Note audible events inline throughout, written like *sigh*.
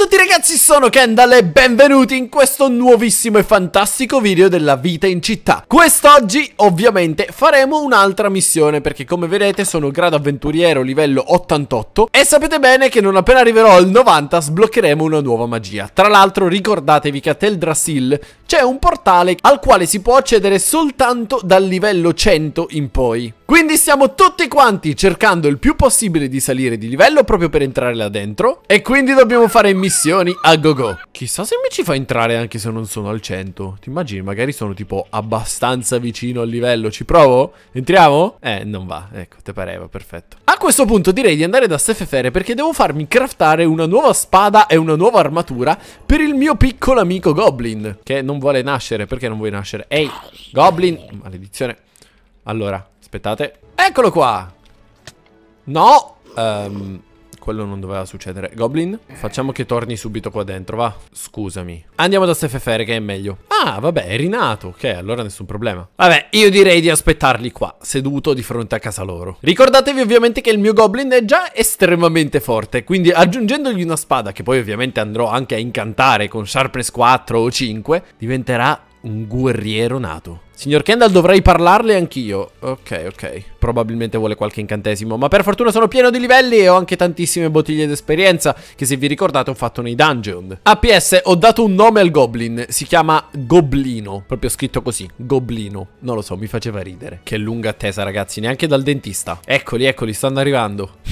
Ciao a tutti ragazzi, sono Kendall e benvenuti in questo nuovissimo e fantastico video della vita in città Quest'oggi ovviamente faremo un'altra missione perché come vedete sono grado avventuriero livello 88 E sapete bene che non appena arriverò al 90 sbloccheremo una nuova magia Tra l'altro ricordatevi che a Teldrassil c'è un portale al quale si può accedere soltanto dal livello 100 in poi quindi stiamo tutti quanti cercando il più possibile di salire di livello proprio per entrare là dentro E quindi dobbiamo fare missioni a go go Chissà se mi ci fa entrare anche se non sono al 100 Ti immagini? Magari sono tipo abbastanza vicino al livello Ci provo? Entriamo? Eh, non va, ecco, te pareva, perfetto A questo punto direi di andare da Sefefere perché devo farmi craftare una nuova spada e una nuova armatura Per il mio piccolo amico Goblin Che non vuole nascere, perché non vuoi nascere? Ehi, Goblin, maledizione Allora Aspettate. Eccolo qua! No! Um, quello non doveva succedere. Goblin, facciamo che torni subito qua dentro, va. Scusami. Andiamo da Stefefere che è meglio. Ah, vabbè, è rinato. Ok, allora nessun problema. Vabbè, io direi di aspettarli qua, seduto di fronte a casa loro. Ricordatevi ovviamente che il mio Goblin è già estremamente forte, quindi aggiungendogli una spada, che poi ovviamente andrò anche a incantare con Sharpness 4 o 5, diventerà un guerriero nato. Signor Kendall, dovrei parlarle anch'io. Ok, ok. Probabilmente vuole qualche incantesimo. Ma per fortuna sono pieno di livelli e ho anche tantissime bottiglie d'esperienza, che se vi ricordate ho fatto nei dungeon. APS, ho dato un nome al goblin. Si chiama Goblino. Proprio scritto così. Goblino. Non lo so, mi faceva ridere. Che lunga attesa, ragazzi. Neanche dal dentista. Eccoli, eccoli, stanno arrivando. *laughs*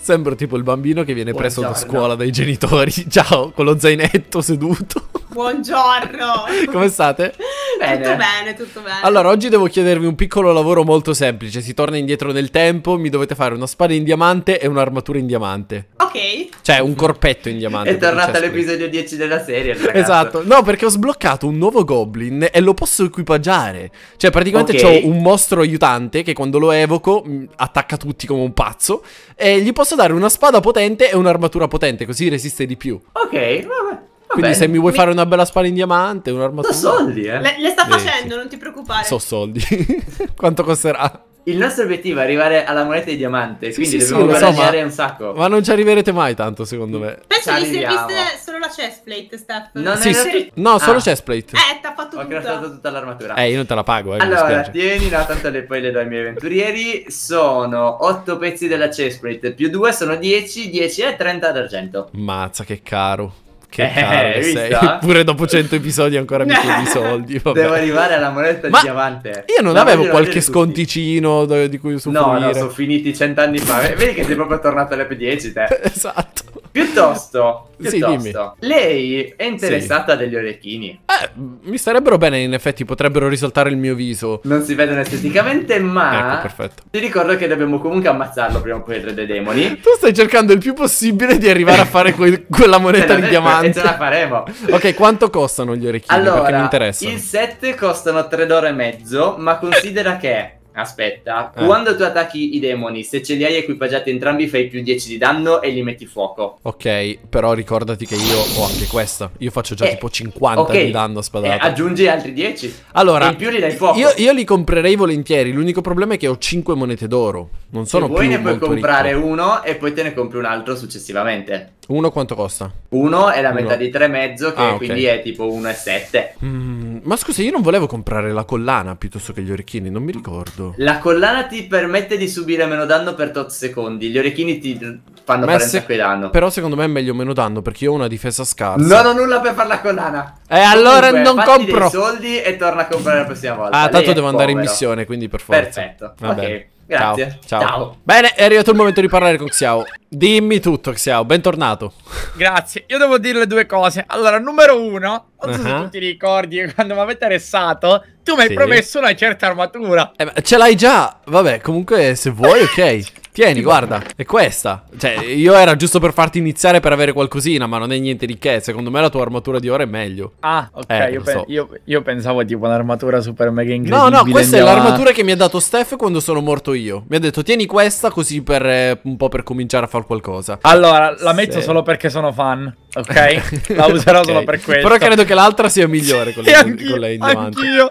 Sembro tipo il bambino che viene Buongiorno. preso da scuola dai genitori. *laughs* Ciao, con lo zainetto seduto. Buongiorno! *laughs* Come state? Bene. Tutto bene, tutto bene. Allora, oggi devo chiedervi un piccolo lavoro molto semplice. Si torna indietro nel tempo, mi dovete fare una spada in diamante e un'armatura in diamante. Ok. Cioè, un corpetto in diamante. È tornato all'episodio 10 della serie, ragazzi. Esatto. No, perché ho sbloccato un nuovo goblin e lo posso equipaggiare. Cioè, praticamente okay. ho un mostro aiutante che quando lo evoco mm, attacca tutti come un pazzo e gli posso dare una spada potente e un'armatura potente, così resiste di più. Ok, vabbè. Quindi se mi vuoi mi... fare una bella spada in diamante, un'armatura... Sono soldi, eh. Le, le sta facendo, eh, sì. non ti preoccupare. So soldi. *laughs* Quanto costerà? Il nostro obiettivo è arrivare alla moneta di diamante, sì, quindi sì, dobbiamo sì, guadagnare so, un sacco. Ma non ci arriverete mai tanto, secondo me. Penso che serviste solo la chestplate, Steph. Non sì, sì. No, ah. solo chestplate. Eh, t'ha fatto Ho tutto. Ho craftato tutta l'armatura. Eh, io non te la pago, eh, Allora, tieni, no, tanto le, poi le do ai miei avventurieri. Sono 8 pezzi della chestplate, più 2 sono 10, 10 è 30 d'argento. Mazza, che caro. Che eh, caro sei. *laughs* Pure dopo 100 episodi ancora mi chiedi soldi. Vabbè. Devo arrivare alla moneta Ma di diamante. Io non no, avevo qualche sconticino tutti. di cui usufruire. No, no, sono finiti 100 anni fa. Vedi che sei proprio tornato alle p 10 te. *laughs* esatto. Piuttosto, piuttosto sì, dimmi. lei è interessata sì. degli orecchini. Eh, mi starebbero bene, in effetti, potrebbero risaltare il mio viso. Non si vedono esteticamente, ma. Ecco, perfetto. Ti ricordo che dobbiamo comunque ammazzarlo prima o poi il re dei demoni. *laughs* Tu stai cercando il più possibile di arrivare a *laughs* fare que- quella moneta di diamante. E ce la faremo. *laughs* ok, quanto costano gli orecchini? Allora, Perché mi interessa. Il set costano 3 d'oro e mezzo, ma considera che Aspetta, eh. quando tu attacchi i demoni, se ce li hai equipaggiati entrambi fai più 10 di danno e li metti fuoco. Ok, però ricordati che io ho anche questa. Io faccio già eh, tipo 50 okay. di danno a spadata. Eh, aggiungi altri 10. Allora, e in più li dai fuoco. Io, io li comprerei volentieri, l'unico problema è che ho 5 monete d'oro. Non sono più Poi ne puoi comprare ricco. uno e poi te ne compri un altro successivamente. Uno quanto costa? Uno è la metà uno. di 3,5 che ah, okay. quindi è tipo 1,7. Mm, ma scusa, io non volevo comprare la collana piuttosto che gli orecchini, non mi ricordo. Esatto. La collana ti permette di subire meno danno per tot secondi. Gli orecchini ti fanno Ma fare se... un sacco danno. Però secondo me è meglio meno danno perché io ho una difesa scarsa. Non ho nulla per fare la collana. E eh, allora Dunque, non compro. Dei soldi e torna a comprare la prossima volta. Ah, tanto devo andare povero. in missione, quindi per forza. Perfetto. Vabbè. Ok. Grazie. Ciao. Ciao. Ciao. Bene, è arrivato il momento di parlare con Xiao. Dimmi tutto, Xiao, bentornato. Grazie, io devo dirle due cose. Allora, numero uno, non so uh -huh. se tu ti ricordi quando mi avete arrestato, tu mi hai sì. promesso una certa armatura. Eh, ma ce l'hai già? Vabbè, comunque se vuoi, ok. *laughs* Tieni, guarda, è questa. Cioè, io era giusto per farti iniziare per avere qualcosina, ma non è niente di che. Secondo me la tua armatura di ora è meglio. Ah, ok, eh, io, pe so. io, io, pensavo tipo un'armatura super mega incredibile. No, no, questa è l'armatura che mi ha dato Steph quando sono morto io. Mi ha detto, tieni questa così per eh, un po' per cominciare a fare qualcosa. Allora, la metto sì. solo perché sono fan ok? *laughs* La userò okay. solo per questo. Però credo che l'altra sia migliore *laughs* con, sì, le, anch'io, con lei in davanti. Anch'io.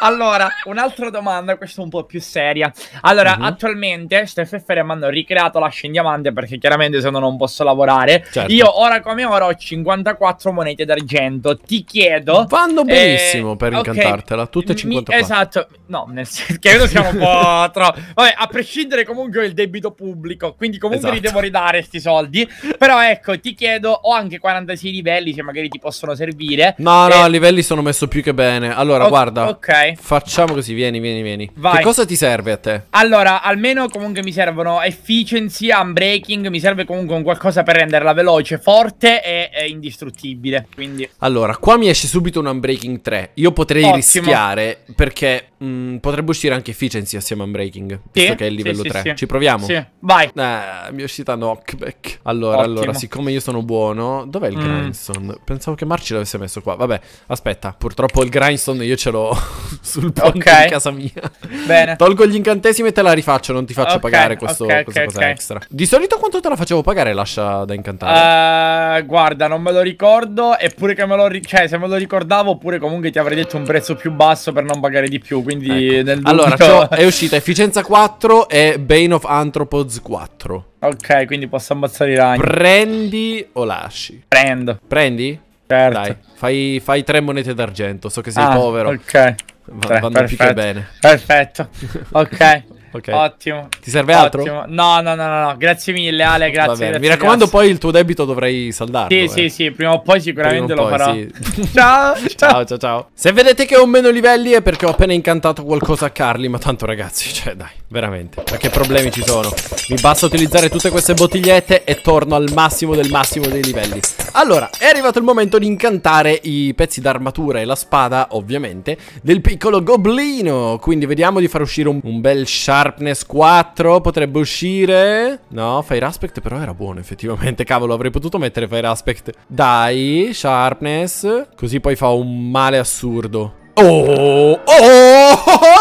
Allora, un'altra domanda, questa un po' più seria. Allora, uh-huh. attualmente Steph e Ferem hanno ricreato l'ascia in diamante perché chiaramente se no non posso lavorare. Certo. Io ora come ora ho 54 monete d'argento. Ti chiedo... Vanno eh, benissimo eh, per incantartela, tutte 54. Mi, esatto, no, nel senso *laughs* che siamo un po' troppo... Vabbè, a prescindere comunque il debito pubblico, quindi comunque esatto. li devo ridare questi soldi. Però ecco, ti chiedo, ho anche 46 livelli, se magari ti possono servire. No, e... no, i eh, livelli sono messo più che bene. Allora, o guarda. Ok. Facciamo così, vieni, vieni, vieni. Vai. Che cosa ti serve a te? Allora, almeno comunque mi servono efficiency, unbreaking, mi serve comunque un qualcosa per renderla veloce, forte e, e indistruttibile, quindi... Allora, qua mi esce subito un unbreaking 3. Io potrei Ottimo. rischiare perché mh, mm, potrebbe uscire anche Efficiency assieme a Unbreaking, visto sì, che è il livello sì, 3. Sì, Ci proviamo? Sì, vai. Eh, mi è uscita knockback. Allora, Ottimo. allora, siccome io sono buono, dov'è il mm. grindstone? Pensavo che Marci l'avesse messo qua. Vabbè, aspetta, purtroppo il grindstone io ce l'ho *laughs* sul ponte okay. di casa mia. Bene. Tolgo gli incantesimi e te la rifaccio, non ti faccio okay. pagare questo, okay, questa cosa extra. Di solito quanto te la facevo pagare lascia da incantare? Uh, guarda, non me lo ricordo, eppure che me lo... Cioè, se me lo ricordavo, oppure comunque ti avrei detto un prezzo più basso per non pagare di più, quindi quindi ecco. nel dubbio... Allora, *laughs* è uscita Efficienza 4 e Bane of Anthropods 4. Ok, quindi posso ammazzare i ragni. Prendi o lasci? Prendo. Prendi? Certo. Dai, fai, fai tre monete d'argento, so che sei ah, povero. ok. Va, vanno perfetto. più che bene. Perfetto. *laughs* Ok. Ok. Ottimo. Ti serve Ottimo. altro? No, no, no, no, no, grazie mille Ale, grazie. grazie Mi grazie. raccomando poi il tuo debito dovrai saldarlo. Sì, eh. sì, sì, prima o poi sicuramente o lo poi, farò. Sì. *laughs* *laughs* ciao, ciao. ciao, ciao, Se vedete che ho meno livelli è perché ho appena incantato qualcosa a Carly, ma tanto ragazzi, cioè dai, veramente. Ma che problemi ci sono? Mi basta utilizzare tutte queste bottigliette e torno al massimo del massimo dei livelli. Allora, è arrivato il momento di incantare i pezzi d'armatura e la spada, ovviamente, del piccolo goblino. Quindi vediamo di far uscire un, un bel shard Sharpness 4 potrebbe uscire. No, Fire Aspect però era buono effettivamente. Cavolo, avrei potuto mettere Fire Aspect. Dai, Sharpness. Così poi fa un male assurdo. Oh, oh, oh, oh,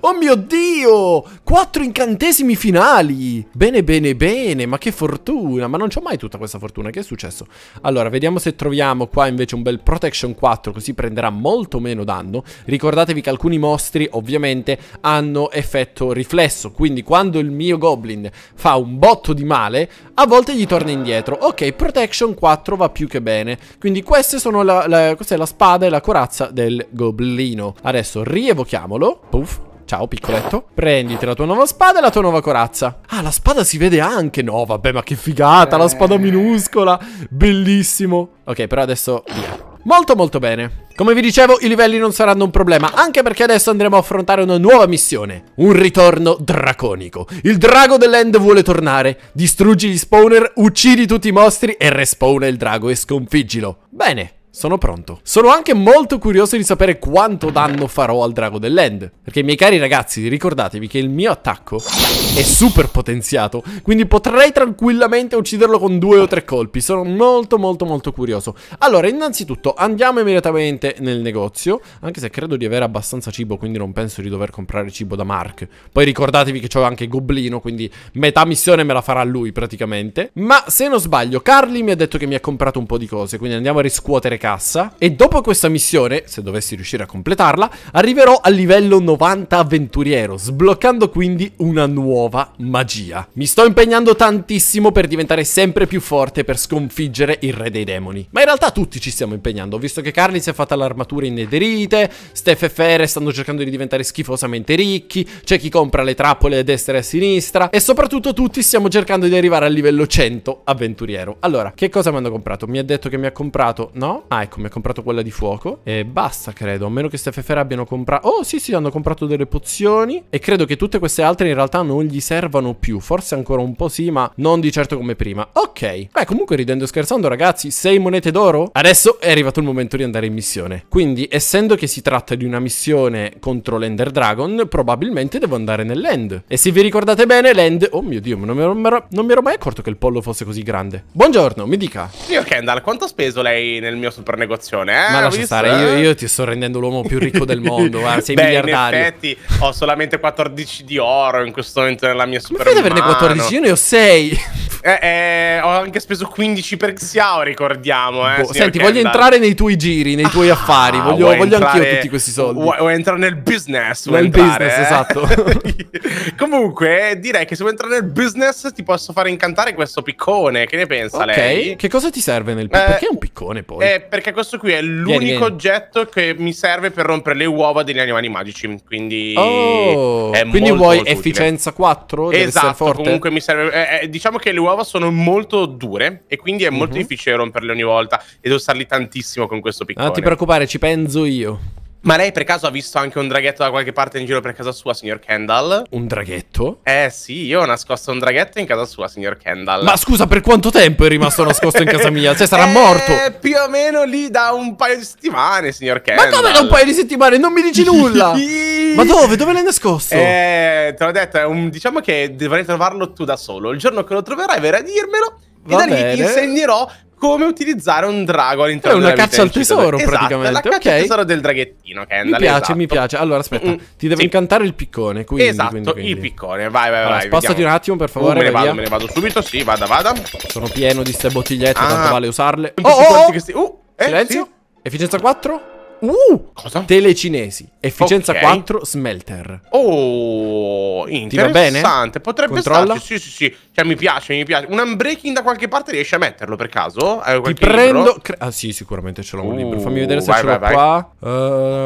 Oh mio Dio! Quattro incantesimi finali! Bene, bene, bene, ma che fortuna! Ma non c'ho mai tutta questa fortuna, che è successo? Allora, vediamo se troviamo qua invece un bel Protection 4, così prenderà molto meno danno. Ricordatevi che alcuni mostri, ovviamente, hanno effetto riflesso, quindi quando il mio Goblin fa un botto di male, a volte gli torna indietro. Ok, Protection 4 va più che bene. Quindi queste sono la, la, questa è la spada e la corazza del Goblino. Adesso rievochiamolo. Puff. Ciao piccoletto Prenditi la tua nuova spada e la tua nuova corazza Ah la spada si vede anche No vabbè ma che figata La spada eh. minuscola Bellissimo Ok però adesso via Molto molto bene Come vi dicevo i livelli non saranno un problema Anche perché adesso andremo a affrontare una nuova missione Un ritorno draconico Il drago dell'end vuole tornare Distruggi gli spawner, uccidi tutti i mostri E respawna il drago e sconfiggilo Bene sono pronto. Sono anche molto curioso di sapere quanto danno farò al drago dell'end. Perché, miei cari ragazzi, ricordatevi che il mio attacco è super potenziato. Quindi potrei tranquillamente ucciderlo con due o tre colpi. Sono molto, molto, molto curioso. Allora, innanzitutto, andiamo immediatamente nel negozio. Anche se credo di avere abbastanza cibo, quindi non penso di dover comprare cibo da Mark. Poi ricordatevi che ho anche Goblino, quindi metà missione me la farà lui praticamente. Ma se non sbaglio, Carly mi ha detto che mi ha comprato un po' di cose. Quindi andiamo a riscuotere cassa e dopo questa missione, se dovessi riuscire a completarla, arriverò al livello 90 avventuriero, sbloccando quindi una nuova magia. Mi sto impegnando tantissimo per diventare sempre più forte per sconfiggere il re dei demoni. Ma in realtà tutti ci stiamo impegnando, visto che Carly si è fatta l'armatura in nederite, Steph e Fere stanno cercando di diventare schifosamente ricchi, c'è chi compra le trappole a destra e a sinistra e soprattutto tutti stiamo cercando di arrivare al livello 100 avventuriero. Allora, che cosa mi hanno comprato? Mi ha detto che mi ha comprato, no? Ah, ecco, mi ha comprato quella di fuoco. E basta, credo. A meno che SFFR abbiano comprato... Oh, sì, sì, hanno comprato delle pozioni. E credo che tutte queste altre in realtà non gli servano più. Forse ancora un po' sì, ma non di certo come prima. Ok. Beh, comunque ridendo e scherzando, ragazzi, sei monete d'oro. Adesso è arrivato il momento di andare in missione. Quindi, essendo che si tratta di una missione contro l'Ender Dragon, probabilmente devo andare nell'End. E se vi ricordate bene, l'End... Oh mio Dio, non mi, ero, non mi ero mai accorto che il pollo fosse così grande. Buongiorno, mi dica. Dio Kendall, quanto ha speso lei nel mio super negozione. Eh, Ma lascia stare, io, eh. io, ti sto rendendo l'uomo più ricco del *laughs* mondo. guarda, ah, sei Beh, miliardario. In effetti, ho solamente 14 di oro in questo momento nella mia super. Ma fai ad averne 14? Io ne ho 6. Eh, eh, ho anche speso 15 per Xiao, ricordiamo. Eh, boh, senti, voglio entrare nei tuoi giri, nei tuoi ah, affari. Voglio, voglio entrare, anch'io tutti questi soldi. Vuoi, vuoi entrare nel business? Nel entrare, business, eh? esatto. *laughs* Comunque, direi che se vuoi entrare nel business ti posso fare incantare questo piccone. Che ne pensa okay. lei? Che cosa ti serve nel piccone? Eh, perché un piccone poi? Eh, perché questo qui è l'unico oggetto che mi serve per rompere le uova degli animali magici. Quindi, oh, quindi molto, vuoi molto efficienza utile. 4? Esatto, comunque mi serve. Eh, eh diciamo che le uova nuova sono molto dure e quindi è molto mm -hmm. difficile romperle ogni volta e devo starli tantissimo con questo ah, piccone. Non ti preoccupare, ci penso io. Ma lei per caso ha visto anche un draghetto da qualche parte in giro per casa sua, signor Kendall? Un draghetto? Eh sì, io ho nascosto un draghetto in casa sua, signor Kendall. Ma scusa, per quanto tempo è rimasto nascosto in casa mia? Cioè, sarà eh, morto? Più o meno lì da un paio di settimane, signor Kendall. Ma come da un paio di settimane? Non mi dici nulla! *laughs* Ma dove? Dove l'hai nascosto? Eh, te l'ho detto, un, diciamo che dovrai trovarlo tu da solo. Il giorno che lo troverai verrai a dirmelo e da lì ti insegnerò come utilizzare un drago all'interno della È una caccia al tesoro, esatto, praticamente. la caccia okay. al tesoro del draghettino, Kendall. Mi piace, esatto. mi piace. Allora, aspetta, mm, ti devo sì. incantare il piccone, quindi, Esatto, quindi, quindi. il piccone, vai, vai, allora, vai. Spostati vediamo. un attimo, per favore, uh, me ne vado, via. me ne vado subito, sì, vada, vada. Sono pieno di ste bottigliette, ah. tanto vale usarle. Oh, oh, oh. Questi... Uh, eh, Silenzio. Sì. Efficienza 4. Uh! Cosa? Telecinesi. Efficienza okay. 4 smelter. Oh, interessante. Potrebbe Controlla. starci. Sì, sì, sì. Cioè, mi piace, mi piace. Un unbreaking da qualche parte riesci a metterlo per caso? Eh, ti prendo. Ah, sì, sicuramente ce l'ho uh, un libro. Fammi vedere se uh, vai, ce l'ho qua. Uh,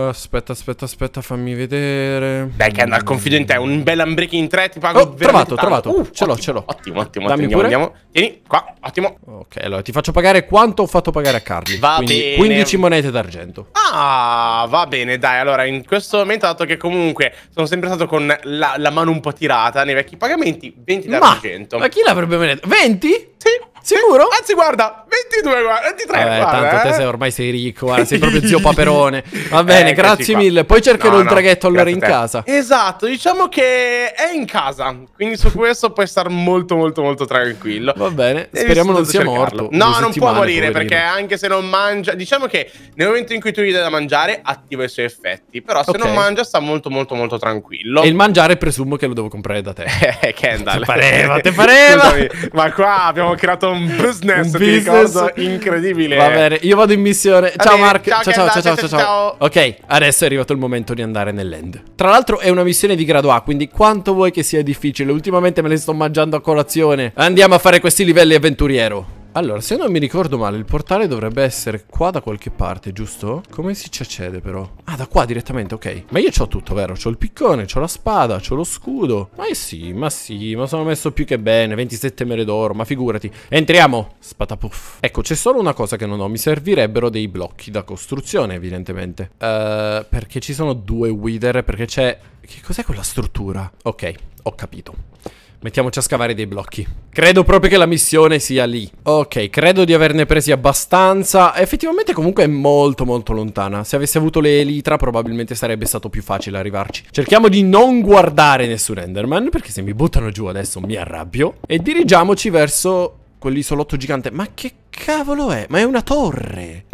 aspetta, aspetta, aspetta, fammi vedere. Dai, che andare al confidente. Un bel unbreaking 3. Ti pago. Oh, trovato, tanto. trovato. Uh, ce l'ho, ce l'ho. Ottimo, ottimo. Dammi andiamo, pure. andiamo. Vieni qua. Ottimo. Ok, allora ti faccio pagare quanto ho fatto pagare a Carly. Va quindi bene. 15 monete d'argento. Ah, Ah, va bene, dai. Allora, in questo momento, dato che comunque sono sempre stato con la, la mano un po' tirata nei vecchi pagamenti, 20 d'argento. Ma, ma chi l'avrebbe detto? 20? Sì. Sicuro? Eh, anzi, guarda, 22, 23. Vabbè, guarda, tanto eh? te sei, ormai sei ricco, guarda, sei proprio zio *laughs* Paperone. Va bene, eh, grazie mille. Poi cercherò no, il traghetto no, allora in casa. Esatto, diciamo che è in casa, quindi su questo puoi stare molto molto molto tranquillo. Va bene, Devi speriamo non sia cercarlo. morto. No, non può morire poverino. perché anche se non mangia, diciamo che nel momento in cui tu gli dai da mangiare attiva i suoi effetti, però se okay. non mangia sta molto molto molto tranquillo. E il mangiare presumo che lo devo comprare da te. *laughs* Eh, Kendall. Te pareva, te *laughs* pareva. Scusami, ma qua abbiamo creato un business, un business. incredibile. Va bene, io vado in missione. Ciao Mark. Ciao ciao ciao, ciao ciao ciao Ok, adesso è arrivato il momento di andare nell'end. Tra l'altro è una missione di grado A, quindi quanto vuoi che sia difficile? Ultimamente me le sto mangiando a colazione. Andiamo a fare questi livelli avventuriero. Allora, se non mi ricordo male, il portale dovrebbe essere qua da qualche parte, giusto? Come si ci accede però? Ah, da qua direttamente, ok. Ma io ho tutto, vero? Ho il piccone, ho la spada, ho lo scudo. Ma eh sì, ma sì, ma sono messo più che bene. 27 mele d'oro, ma figurati. Entriamo! Spatapuff. Ecco, c'è solo una cosa che non ho. Mi servirebbero dei blocchi da costruzione, evidentemente. Uh, perché ci sono due wither? Perché c'è... Che cos'è quella struttura? Ok, ho capito. Mettiamoci a scavare dei blocchi. Credo proprio che la missione sia lì. Ok, credo di averne presi abbastanza. Effettivamente comunque è molto molto lontana. Se avessi avuto le elitra probabilmente sarebbe stato più facile arrivarci. Cerchiamo di non guardare nessun Enderman perché se mi buttano giù adesso mi arrabbio. E dirigiamoci verso quell'isolotto gigante. Ma che cavolo è? Ma è una torre!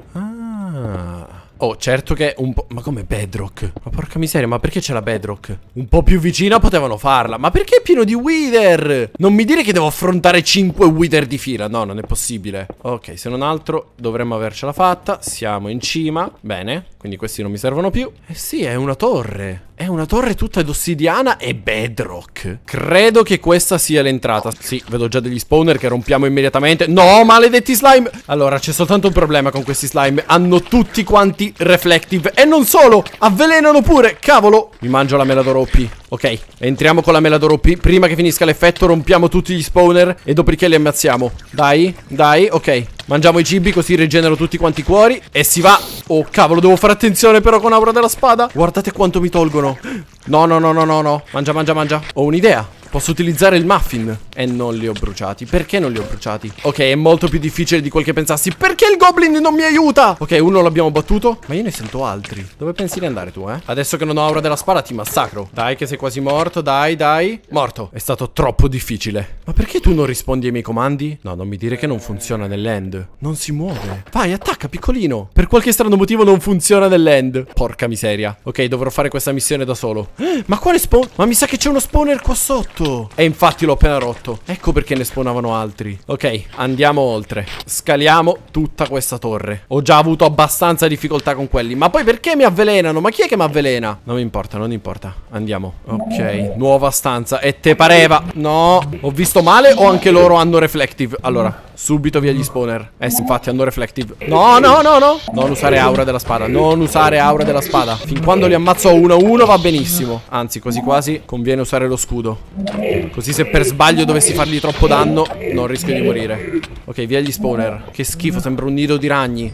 Oh, certo che un po'... Ma come Bedrock? Ma porca miseria, ma perché c'è la Bedrock? Un po' più vicina potevano farla. Ma perché è pieno di Wither? Non mi dire che devo affrontare 5 Wither di fila. No, non è possibile. Ok, se non altro dovremmo avercela fatta. Siamo in cima. Bene, quindi questi non mi servono più. Eh sì, è una torre. È una torre tutta d'ossidiana e bedrock. Credo che questa sia l'entrata. Sì, vedo già degli spawner che rompiamo immediatamente. No, maledetti slime! Allora, c'è soltanto un problema con questi slime. Hanno tutti quanti reflective. E non solo, avvelenano pure. Cavolo! Mi mangio la mela d'oroppi. Ok, entriamo con la mela d'oro Prima che finisca l'effetto rompiamo tutti gli spawner E dopodiché li ammazziamo Dai, dai, ok Mangiamo i cibi così rigenero tutti quanti i cuori E si va Oh cavolo, devo fare attenzione però con Aura della Spada Guardate quanto mi tolgono No, no, no, no, no, no Mangia, mangia, mangia Ho un'idea Posso utilizzare il muffin E non li ho bruciati Perché non li ho bruciati? Ok, è molto più difficile di quel che pensassi Perché il goblin non mi aiuta? Ok, uno l'abbiamo battuto Ma io ne sento altri Dove pensi di andare tu, eh? Adesso che non ho aura della spada ti massacro Dai che sei quasi morto, dai, dai Morto È stato troppo difficile Ma perché tu non rispondi ai miei comandi? No, non mi dire che non funziona nell'end Non si muove Vai, attacca, piccolino Per qualche strano motivo non funziona nell'end Porca miseria Ok, dovrò fare questa missione da solo *gasps* Ma quale spawn? Ma mi sa che c'è uno spawner qua sotto rotto E infatti l'ho appena rotto Ecco perché ne spawnavano altri Ok, andiamo oltre Scaliamo tutta questa torre Ho già avuto abbastanza difficoltà con quelli Ma poi perché mi avvelenano? Ma chi è che mi avvelena? Non mi importa, non importa Andiamo Ok, nuova stanza E te pareva No, ho visto male o anche loro hanno reflective? Allora, subito via gli spawner Eh sì, infatti hanno reflective No, no, no, no Non usare aura della spada Non usare aura della spada Fin quando li ammazzo uno a uno va benissimo Anzi, quasi quasi conviene usare lo scudo Così se per sbaglio dovessi fargli troppo danno Non rischio di morire Ok via gli spawner Che schifo sembra un nido di ragni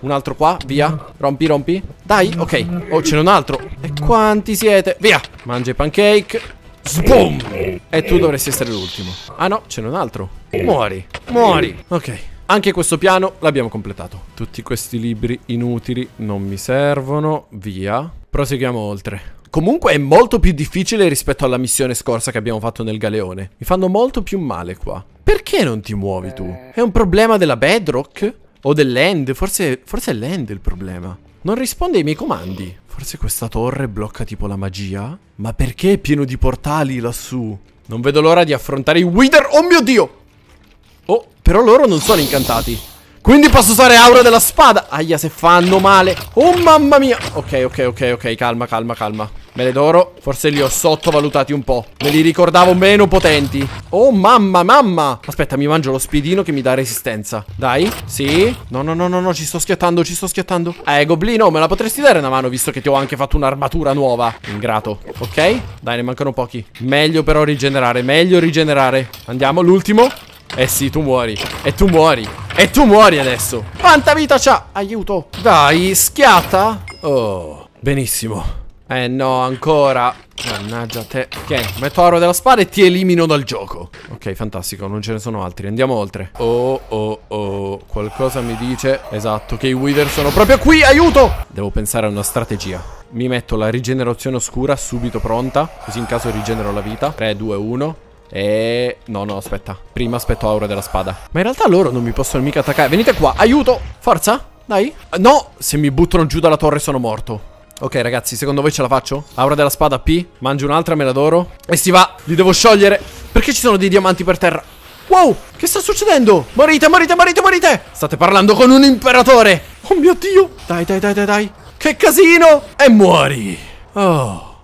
Un altro qua via Rompi rompi Dai ok Oh ce n'è un altro E quanti siete Via Mangia i pancake Sboom E tu dovresti essere l'ultimo Ah no ce n'è un altro Muori Muori Ok anche questo piano l'abbiamo completato. Tutti questi libri inutili non mi servono. Via. Proseguiamo oltre. Comunque è molto più difficile rispetto alla missione scorsa che abbiamo fatto nel galeone. Mi fanno molto più male qua. Perché non ti muovi tu? Eh. È un problema della bedrock? O dell'end? Forse, forse è l'end il problema. Non risponde ai miei comandi. Forse questa torre blocca tipo la magia? Ma perché è pieno di portali lassù? Non vedo l'ora di affrontare i Wither. Oh mio Dio! Oh, però loro non sono incantati. Quindi posso usare aura della spada. Aia, se fanno male. Oh mamma mia. Ok, ok, ok, ok. Calma, calma, calma. Mele d'oro, forse li ho sottovalutati un po'. Me li ricordavo meno potenti. Oh, mamma, mamma! Aspetta, mi mangio lo spiedino che mi dà resistenza. Dai, sì. No, no, no, no, no, ci sto schiattando, ci sto schiattando. Eh, Goblino, me la potresti dare una mano, visto che ti ho anche fatto un'armatura nuova. Ingrato. Ok? Dai, ne mancano pochi. Meglio però rigenerare, meglio rigenerare. Andiamo, l'ultimo. Eh sì, tu muori. E tu muori. E tu muori adesso. Quanta vita c'ha? Aiuto. Dai, schiatta. Oh, benissimo. Eh no, ancora. Mannaggia te. Ok, metto aro della spada e ti elimino dal gioco. Ok, fantastico, non ce ne sono altri. Andiamo oltre. Oh, oh, oh. Qualcosa mi dice... Esatto, che i Wither sono proprio qui. Aiuto! Devo pensare a una strategia. Mi metto la rigenerazione oscura subito pronta. Così in caso rigenero la vita. 3, 2, 1. E... No, no, aspetta. Prima aspetto aura della spada. Ma in realtà loro non mi possono mica attaccare. Venite qua, aiuto! Forza! Dai. No, se mi buttano giù dalla torre sono morto. Ok ragazzi, secondo voi ce la faccio? Aura della spada P, mangio un'altra, me la d'oro E si va, li devo sciogliere Perché ci sono dei diamanti per terra? Wow, che sta succedendo? Morite, morite, morite, morite State parlando con un imperatore Oh mio Dio Dai, dai, dai, dai, dai Che casino E muori Oh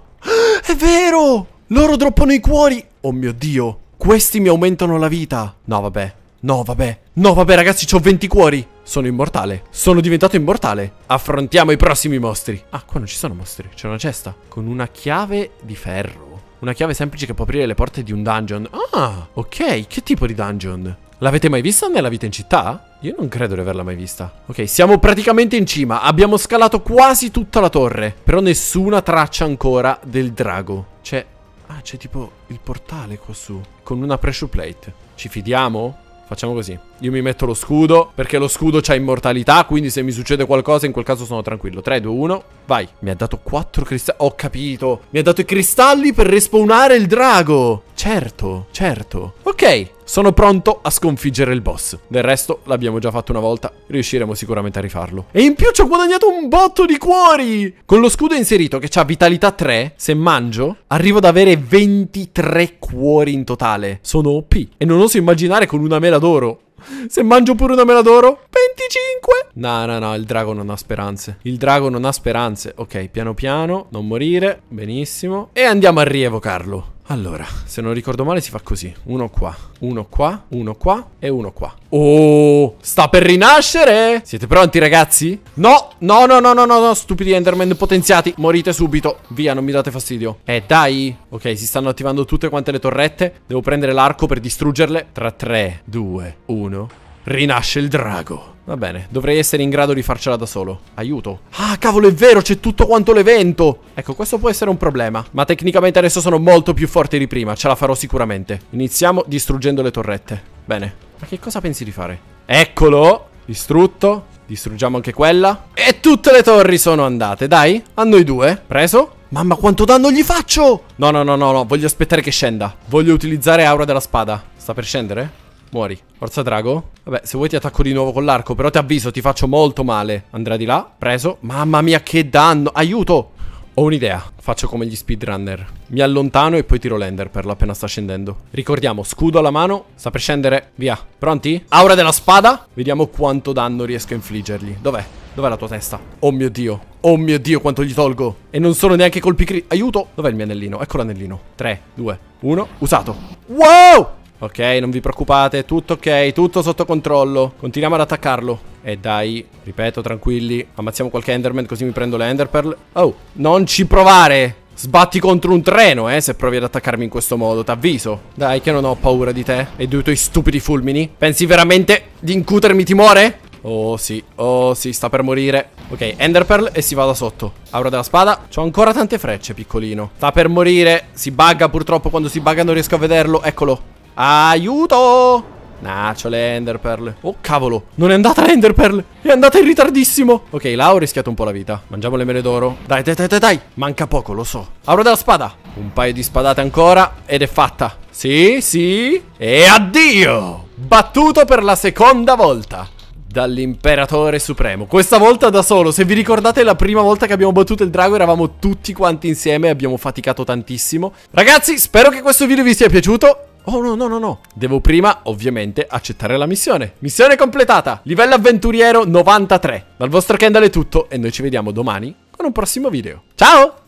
È vero Loro droppano i cuori Oh mio Dio Questi mi aumentano la vita No vabbè No vabbè No vabbè ragazzi, ho 20 cuori sono immortale. Sono diventato immortale. Affrontiamo i prossimi mostri. Ah, qua non ci sono mostri. C'è una cesta. Con una chiave di ferro. Una chiave semplice che può aprire le porte di un dungeon. Ah, ok. Che tipo di dungeon? L'avete mai vista nella vita in città? Io non credo di averla mai vista. Ok, siamo praticamente in cima. Abbiamo scalato quasi tutta la torre. Però nessuna traccia ancora del drago. C'è... Ah, c'è tipo il portale qua su. Con una pressure plate. Ci fidiamo? Facciamo così. Io mi metto lo scudo, perché lo scudo c'ha immortalità, quindi se mi succede qualcosa in quel caso sono tranquillo. 3, 2, 1, vai. Mi ha dato 4 cristalli, ho capito. Mi ha dato i cristalli per respawnare il drago. Certo, certo. Ok, sono pronto a sconfiggere il boss. Del resto l'abbiamo già fatto una volta, riusciremo sicuramente a rifarlo. E in più ci ho guadagnato un botto di cuori! Con lo scudo inserito che ha vitalità 3, se mangio, arrivo ad avere 23 cuori in totale. Sono OP. E non oso immaginare con una mela d'oro se mangio pure una mela d'oro 25 No no no il drago non ha speranze Il drago non ha speranze Ok piano piano Non morire Benissimo E andiamo a rievocarlo allora, se non ricordo male si fa così. Uno qua, uno qua, uno qua e uno qua. Oh, sta per rinascere! Siete pronti ragazzi? No, no, no, no, no, no, no, stupidi Enderman potenziati. Morite subito. Via, non mi date fastidio. Eh, dai. Ok, si stanno attivando tutte quante le torrette. Devo prendere l'arco per distruggerle. Tra 3, 2, 1. Rinasce il drago. Va bene, dovrei essere in grado di farcela da solo. Aiuto. Ah, cavolo, è vero, c'è tutto quanto l'evento. Ecco, questo può essere un problema. Ma tecnicamente adesso sono molto più forte di prima, ce la farò sicuramente. Iniziamo distruggendo le torrette. Bene. Ma che cosa pensi di fare? Eccolo. Distrutto. Distruggiamo anche quella. E tutte le torri sono andate, dai. A noi due. Preso. Mamma, quanto danno gli faccio! No, no, no, no, no, voglio aspettare che scenda. Voglio utilizzare aura della spada. Sta per scendere? Muori. Forza drago. Vabbè, se vuoi ti attacco di nuovo con l'arco, però ti avviso, ti faccio molto male. Andrà di là, preso. Mamma mia, che danno. Aiuto! Ho un'idea, faccio come gli speedrunner. Mi allontano e poi tiro l'ender per appena sta scendendo. Ricordiamo, scudo alla mano, sta per scendere, via. Pronti? Aura della spada? Vediamo quanto danno riesco a infliggergli. Dov'è? Dov'è la tua testa? Oh mio Dio. Oh mio Dio, quanto gli tolgo. E non sono neanche colpi cri... Aiuto! Dov'è il mio anellino? Ecco l'anellino. 3, 2, 1. Usato. Wow! Ok, non vi preoccupate, tutto ok, tutto sotto controllo. Continuiamo ad attaccarlo. E dai, ripeto, tranquilli. Ammazziamo qualche Enderman così mi prendo le Enderpearl. Oh, non ci provare! Sbatti contro un treno, eh, se provi ad attaccarmi in questo modo, t'avviso. Dai, che non ho paura di te e dei tuoi stupidi fulmini. Pensi veramente di incutermi timore? Oh sì, oh sì, sta per morire Ok, Enderpearl e si va da sotto Aura della spada C'ho ancora tante frecce, piccolino Sta per morire Si bugga purtroppo, quando si bugga non riesco a vederlo Eccolo Aiuto! Nah, c'ho le enderpearl. Oh, cavolo. Non è andata l'enderpearl. È andata in ritardissimo. Ok, là ho rischiato un po' la vita. Mangiamo le mele d'oro. Dai, dai, dai, dai, dai. Manca poco, lo so. Avrò della spada. Un paio di spadate ancora ed è fatta. Sì, sì. E addio. Battuto per la seconda volta dall'imperatore supremo. Questa volta da solo. Se vi ricordate la prima volta che abbiamo battuto il drago eravamo tutti quanti insieme e abbiamo faticato tantissimo. Ragazzi, spero che questo video vi sia piaciuto. Oh no, no, no, no. Devo prima, ovviamente, accettare la missione. Missione completata. Livello avventuriero 93. Dal vostro Kendall è tutto e noi ci vediamo domani con un prossimo video. Ciao!